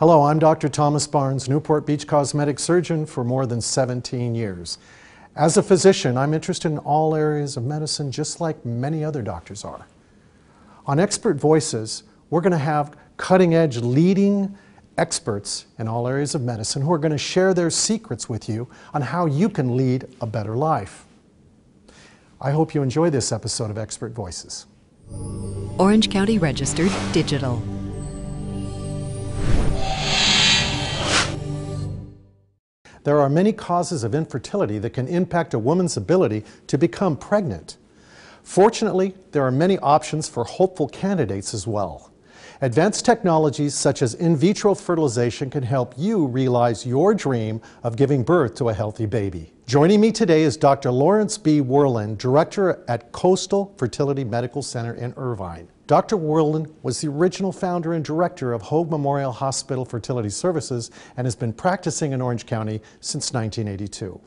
Hello, I'm Dr. Thomas Barnes, Newport Beach cosmetic surgeon for more than 17 years. As a physician, I'm interested in all areas of medicine just like many other doctors are. On Expert Voices, we're going to have cutting edge leading experts in all areas of medicine who are going to share their secrets with you on how you can lead a better life. I hope you enjoy this episode of Expert Voices. Orange County Registered Digital. There are many causes of infertility that can impact a woman's ability to become pregnant. Fortunately, there are many options for hopeful candidates as well. Advanced technologies such as in vitro fertilization can help you realize your dream of giving birth to a healthy baby. Joining me today is Dr. Lawrence B. Worland, Director at Coastal Fertility Medical Center in Irvine. Dr. Worland was the original founder and director of Hogue Memorial Hospital Fertility Services and has been practicing in Orange County since 1982.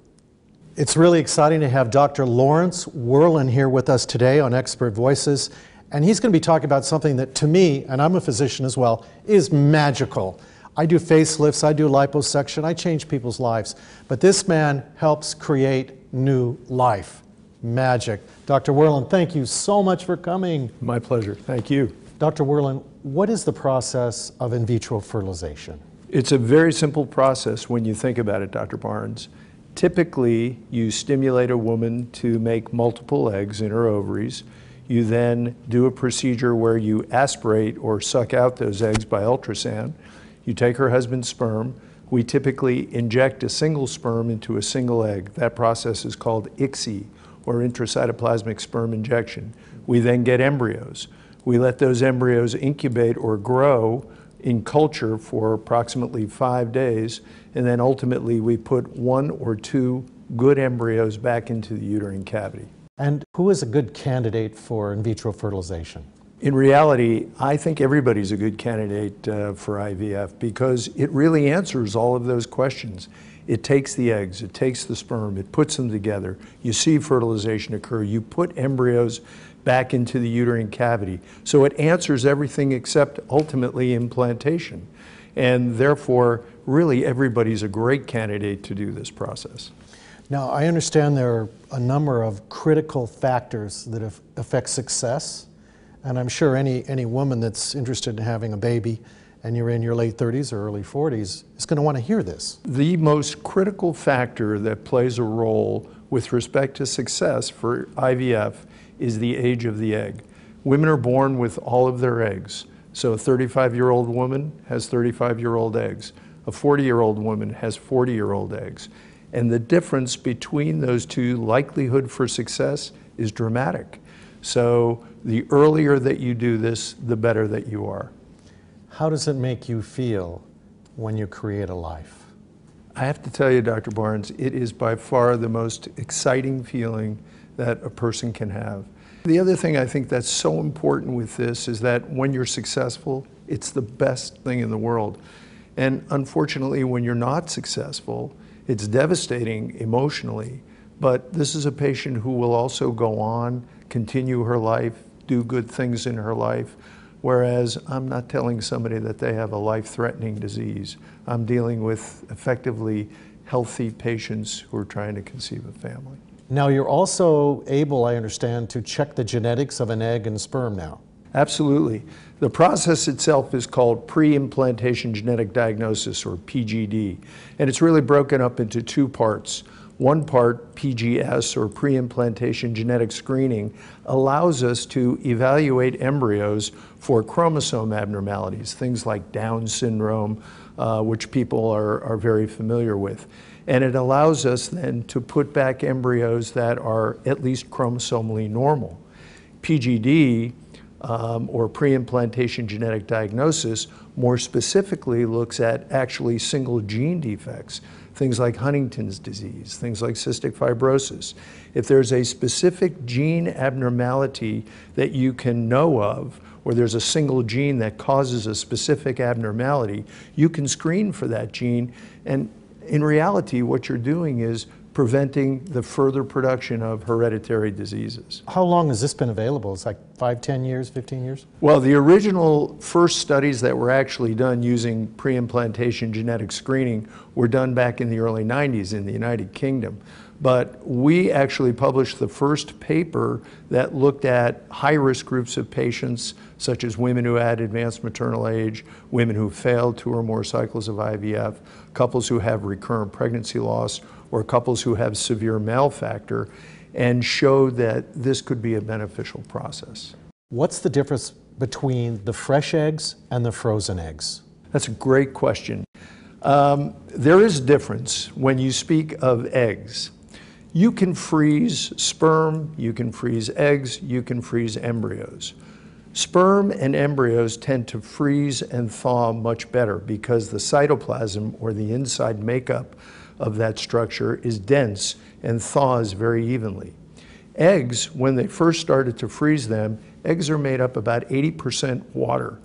It's really exciting to have Dr. Lawrence Worland here with us today on Expert Voices. And he's going to be talking about something that, to me, and I'm a physician as well, is magical. I do facelifts, I do liposuction, I change people's lives. But this man helps create new life magic. Dr. Werlin, thank you so much for coming. My pleasure. Thank you. Dr. Werlin, what is the process of in vitro fertilization? It's a very simple process when you think about it, Dr. Barnes. Typically, you stimulate a woman to make multiple eggs in her ovaries. You then do a procedure where you aspirate or suck out those eggs by ultrasound. You take her husband's sperm. We typically inject a single sperm into a single egg. That process is called ICSI, or intracytoplasmic sperm injection. We then get embryos. We let those embryos incubate or grow in culture for approximately five days, and then ultimately we put one or two good embryos back into the uterine cavity. And who is a good candidate for in vitro fertilization? In reality, I think everybody's a good candidate uh, for IVF because it really answers all of those questions. It takes the eggs, it takes the sperm, it puts them together. You see fertilization occur. You put embryos back into the uterine cavity. So it answers everything except ultimately implantation. And therefore, really everybody's a great candidate to do this process. Now, I understand there are a number of critical factors that affect success. And I'm sure any, any woman that's interested in having a baby and you're in your late 30s or early 40s is going to want to hear this. The most critical factor that plays a role with respect to success for IVF is the age of the egg. Women are born with all of their eggs. So a 35-year-old woman has 35-year-old eggs. A 40-year-old woman has 40-year-old eggs. And the difference between those two likelihood for success is dramatic. So the earlier that you do this, the better that you are. How does it make you feel when you create a life? I have to tell you, Dr. Barnes, it is by far the most exciting feeling that a person can have. The other thing I think that's so important with this is that when you're successful, it's the best thing in the world. And unfortunately, when you're not successful, it's devastating emotionally. But this is a patient who will also go on, continue her life, do good things in her life. Whereas I'm not telling somebody that they have a life threatening disease. I'm dealing with effectively healthy patients who are trying to conceive a family. Now, you're also able, I understand, to check the genetics of an egg and sperm now. Absolutely. The process itself is called pre implantation genetic diagnosis, or PGD, and it's really broken up into two parts one part PGS or pre-implantation genetic screening allows us to evaluate embryos for chromosome abnormalities, things like Down syndrome, uh, which people are, are very familiar with. And it allows us then to put back embryos that are at least chromosomally normal. PGD um, or pre-implantation genetic diagnosis more specifically looks at actually single gene defects things like Huntington's disease, things like cystic fibrosis. If there's a specific gene abnormality that you can know of, or there's a single gene that causes a specific abnormality, you can screen for that gene. And in reality, what you're doing is preventing the further production of hereditary diseases. How long has this been available? It's like five, ten years, 15 years? Well, the original first studies that were actually done using pre implantation genetic screening were done back in the early 90s in the United Kingdom but we actually published the first paper that looked at high-risk groups of patients, such as women who had advanced maternal age, women who failed two or more cycles of IVF, couples who have recurrent pregnancy loss, or couples who have severe male factor, and showed that this could be a beneficial process. What's the difference between the fresh eggs and the frozen eggs? That's a great question. Um, there is difference when you speak of eggs. You can freeze sperm, you can freeze eggs, you can freeze embryos. Sperm and embryos tend to freeze and thaw much better because the cytoplasm or the inside makeup of that structure is dense and thaws very evenly. Eggs, when they first started to freeze them, eggs are made up about 80% water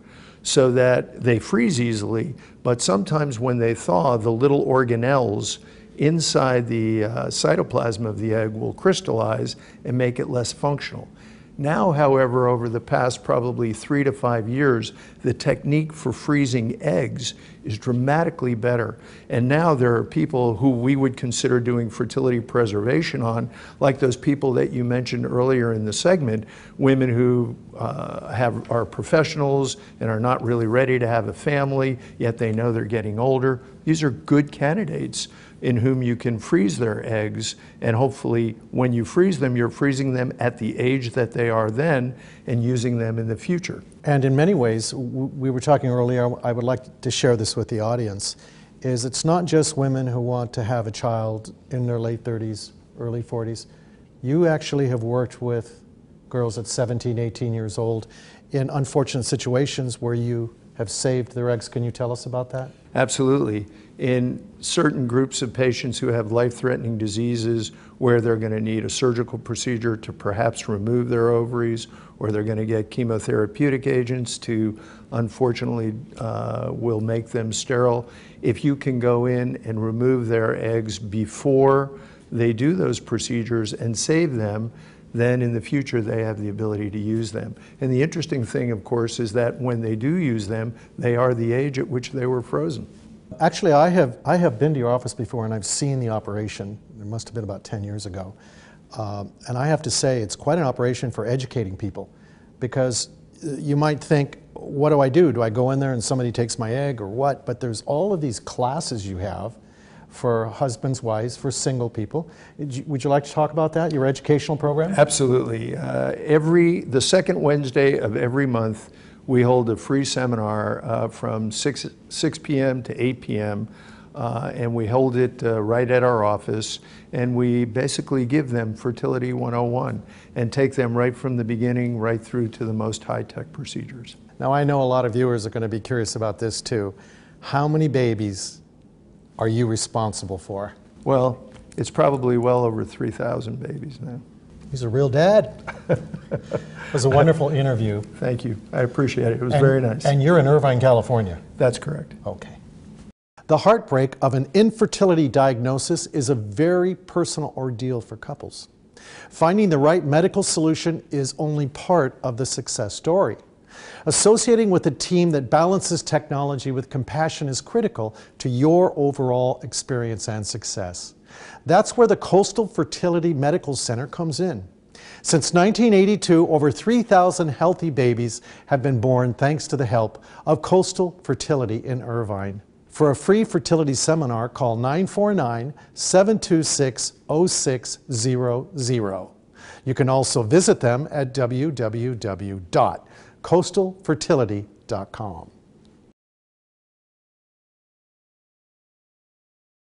so that they freeze easily, but sometimes when they thaw, the little organelles inside the uh, cytoplasm of the egg will crystallize and make it less functional. Now, however, over the past probably three to five years, the technique for freezing eggs is dramatically better. And now there are people who we would consider doing fertility preservation on, like those people that you mentioned earlier in the segment, women who uh, have, are professionals and are not really ready to have a family, yet they know they're getting older. These are good candidates in whom you can freeze their eggs. And hopefully, when you freeze them, you're freezing them at the age that they are then and using them in the future. And in many ways, we were talking earlier, I would like to share this with the audience. Is it's not just women who want to have a child in their late 30s, early 40s. You actually have worked with girls at 17, 18 years old in unfortunate situations where you have saved their eggs. Can you tell us about that? Absolutely. In certain groups of patients who have life threatening diseases where they're going to need a surgical procedure to perhaps remove their ovaries, or they're going to get chemotherapeutic agents to unfortunately uh, will make them sterile, if you can go in and remove their eggs before they do those procedures and save them, then in the future they have the ability to use them. And the interesting thing, of course, is that when they do use them, they are the age at which they were frozen. Actually, I have, I have been to your office before and I've seen the operation. It must have been about 10 years ago. Um, and I have to say, it's quite an operation for educating people because uh, you might think, what do I do? Do I go in there and somebody takes my egg or what? But there's all of these classes you have for husbands, wives, for single people. Would you like to talk about that, your educational program? Absolutely. Uh, every, the second Wednesday of every month, we hold a free seminar uh, from 6, 6 p.m. to 8 p.m. Uh, and we hold it uh, right at our office and we basically give them fertility 101 and take them right from the beginning right through to the most high-tech procedures now i know a lot of viewers are going to be curious about this too how many babies are you responsible for? Well, it's probably well over 3,000 babies now. He's a real dad. it was a wonderful interview. Thank you. I appreciate it. It was and, very nice. And you're in Irvine, California? That's correct. Okay. The heartbreak of an infertility diagnosis is a very personal ordeal for couples. Finding the right medical solution is only part of the success story. Associating with a team that balances technology with compassion is critical to your overall experience and success. That's where the Coastal Fertility Medical Center comes in. Since 1982, over 3,000 healthy babies have been born thanks to the help of Coastal Fertility in Irvine. For a free fertility seminar, call 949-726-0600. You can also visit them at www coastalfertility.com.